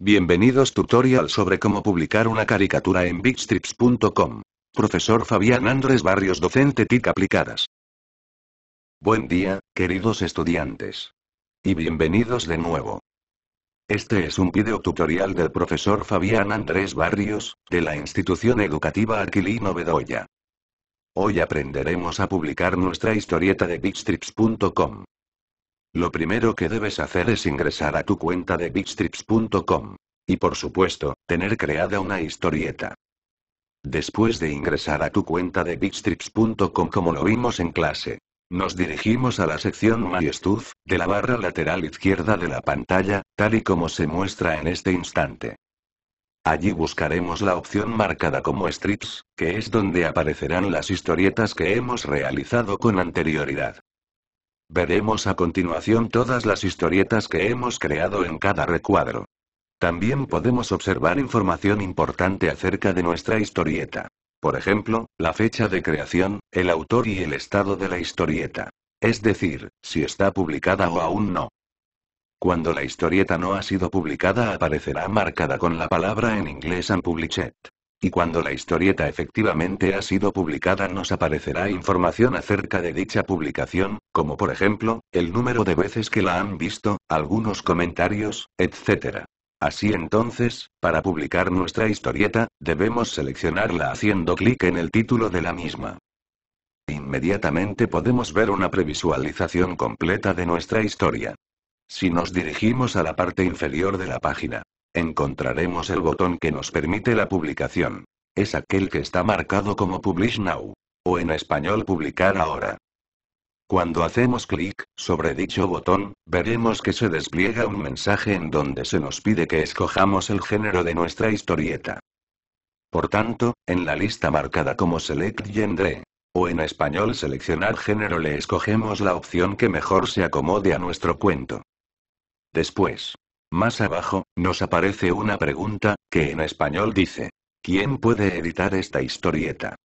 Bienvenidos tutorial sobre cómo publicar una caricatura en bigstrips.com. Profesor Fabián Andrés Barrios Docente TIC Aplicadas. Buen día, queridos estudiantes. Y bienvenidos de nuevo. Este es un video tutorial del profesor Fabián Andrés Barrios, de la institución educativa Aquilino Bedoya. Hoy aprenderemos a publicar nuestra historieta de bigstrips.com. Lo primero que debes hacer es ingresar a tu cuenta de bigstrips.com. Y por supuesto, tener creada una historieta. Después de ingresar a tu cuenta de bigstrips.com como lo vimos en clase, nos dirigimos a la sección MyStuff, de la barra lateral izquierda de la pantalla, tal y como se muestra en este instante. Allí buscaremos la opción marcada como Strips, que es donde aparecerán las historietas que hemos realizado con anterioridad. Veremos a continuación todas las historietas que hemos creado en cada recuadro. También podemos observar información importante acerca de nuestra historieta. Por ejemplo, la fecha de creación, el autor y el estado de la historieta. Es decir, si está publicada o aún no. Cuando la historieta no ha sido publicada aparecerá marcada con la palabra en inglés unpublished. Y cuando la historieta efectivamente ha sido publicada nos aparecerá información acerca de dicha publicación, como por ejemplo, el número de veces que la han visto, algunos comentarios, etc. Así entonces, para publicar nuestra historieta, debemos seleccionarla haciendo clic en el título de la misma. Inmediatamente podemos ver una previsualización completa de nuestra historia. Si nos dirigimos a la parte inferior de la página, encontraremos el botón que nos permite la publicación. Es aquel que está marcado como Publish Now. O en español Publicar ahora. Cuando hacemos clic sobre dicho botón, veremos que se despliega un mensaje en donde se nos pide que escojamos el género de nuestra historieta. Por tanto, en la lista marcada como Select Genre, o en español seleccionar género le escogemos la opción que mejor se acomode a nuestro cuento. Después, más abajo, nos aparece una pregunta, que en español dice, ¿quién puede editar esta historieta?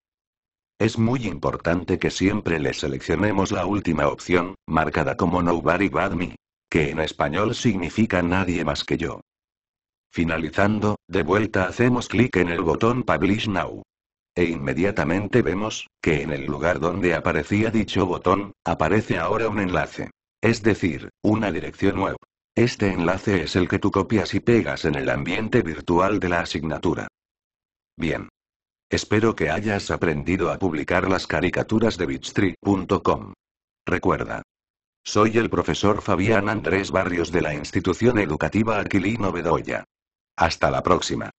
Es muy importante que siempre le seleccionemos la última opción, marcada como Nobody But Me, que en español significa nadie más que yo. Finalizando, de vuelta hacemos clic en el botón Publish Now. E inmediatamente vemos, que en el lugar donde aparecía dicho botón, aparece ahora un enlace. Es decir, una dirección web. Este enlace es el que tú copias y pegas en el ambiente virtual de la asignatura. Bien. Espero que hayas aprendido a publicar las caricaturas de Bitstreet.com. Recuerda. Soy el profesor Fabián Andrés Barrios de la institución educativa Aquilino Bedoya. Hasta la próxima.